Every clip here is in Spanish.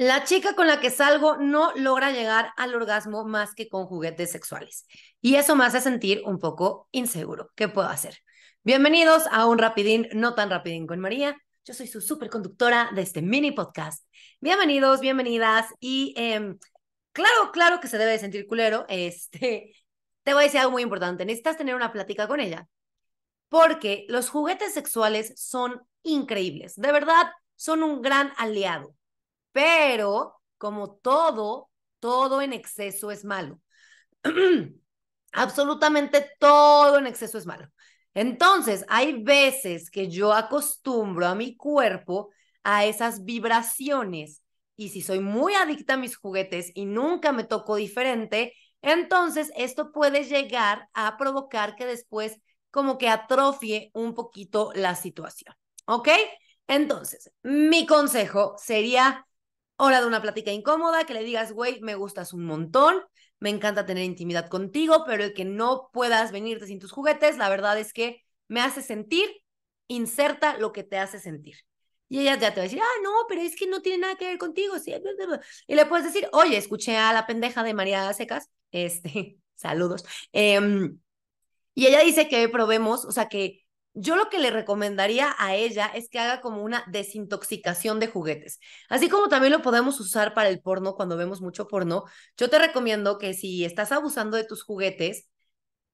La chica con la que salgo no logra llegar al orgasmo más que con juguetes sexuales. Y eso me hace sentir un poco inseguro. ¿Qué puedo hacer? Bienvenidos a un rapidín, no tan rapidín con María. Yo soy su superconductora de este mini podcast. Bienvenidos, bienvenidas. Y em, claro, claro que se debe sentir culero. Este, te voy a decir algo muy importante. Necesitas tener una plática con ella. Porque los juguetes sexuales son increíbles. De verdad, son un gran aliado pero como todo, todo en exceso es malo. Absolutamente todo en exceso es malo. Entonces, hay veces que yo acostumbro a mi cuerpo a esas vibraciones y si soy muy adicta a mis juguetes y nunca me toco diferente, entonces esto puede llegar a provocar que después como que atrofie un poquito la situación. ¿Ok? Entonces, mi consejo sería hora de una plática incómoda, que le digas, güey, me gustas un montón, me encanta tener intimidad contigo, pero el que no puedas venirte sin tus juguetes, la verdad es que me hace sentir, inserta lo que te hace sentir. Y ella ya te va a decir, ah, no, pero es que no tiene nada que ver contigo. ¿sí? Y le puedes decir, oye, escuché a la pendeja de María Secas, este, saludos. Em, y ella dice que probemos, o sea, que yo lo que le recomendaría a ella es que haga como una desintoxicación de juguetes. Así como también lo podemos usar para el porno cuando vemos mucho porno, yo te recomiendo que si estás abusando de tus juguetes,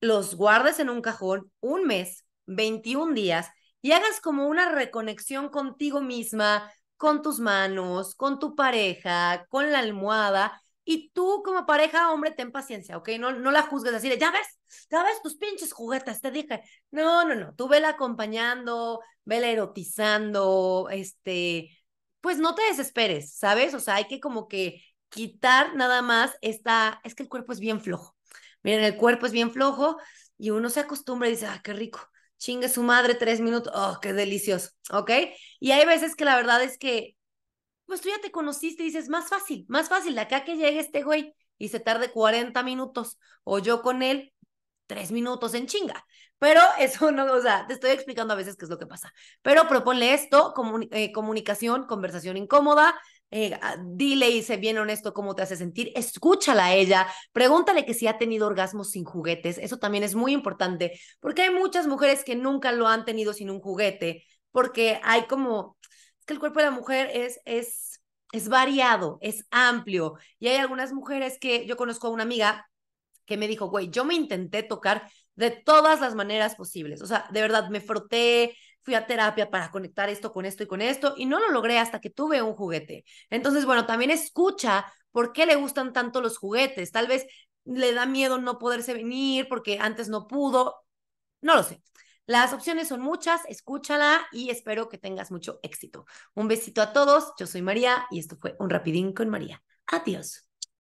los guardes en un cajón un mes, 21 días, y hagas como una reconexión contigo misma, con tus manos, con tu pareja, con la almohada, y tú como pareja, hombre, ten paciencia, ¿ok? No, no la juzgues así de, ya ves, ya ves tus pinches juguetas, te dije. No, no, no, tú vela acompañando, vela erotizando, este, pues no te desesperes, ¿sabes? O sea, hay que como que quitar nada más esta, es que el cuerpo es bien flojo. Miren, el cuerpo es bien flojo y uno se acostumbra y dice, ah, qué rico, chingue su madre tres minutos, oh, qué delicioso, ¿ok? Y hay veces que la verdad es que pues tú ya te conociste y dices, más fácil, más fácil, de acá que llegue este güey y se tarde 40 minutos o yo con él tres minutos en chinga. Pero eso no, o sea, te estoy explicando a veces qué es lo que pasa. Pero proponle esto, eh, comunicación, conversación incómoda, eh, ah, dile y sé bien honesto cómo te hace sentir, escúchala a ella, pregúntale que si ha tenido orgasmos sin juguetes, eso también es muy importante, porque hay muchas mujeres que nunca lo han tenido sin un juguete, porque hay como, que el cuerpo de la mujer es, es, es variado, es amplio. Y hay algunas mujeres que yo conozco a una amiga que me dijo, güey, yo me intenté tocar de todas las maneras posibles. O sea, de verdad, me froté, fui a terapia para conectar esto con esto y con esto, y no lo logré hasta que tuve un juguete. Entonces, bueno, también escucha por qué le gustan tanto los juguetes. Tal vez le da miedo no poderse venir porque antes no pudo. No lo sé. Las opciones son muchas, escúchala y espero que tengas mucho éxito. Un besito a todos, yo soy María y esto fue Un Rapidín con María. Adiós.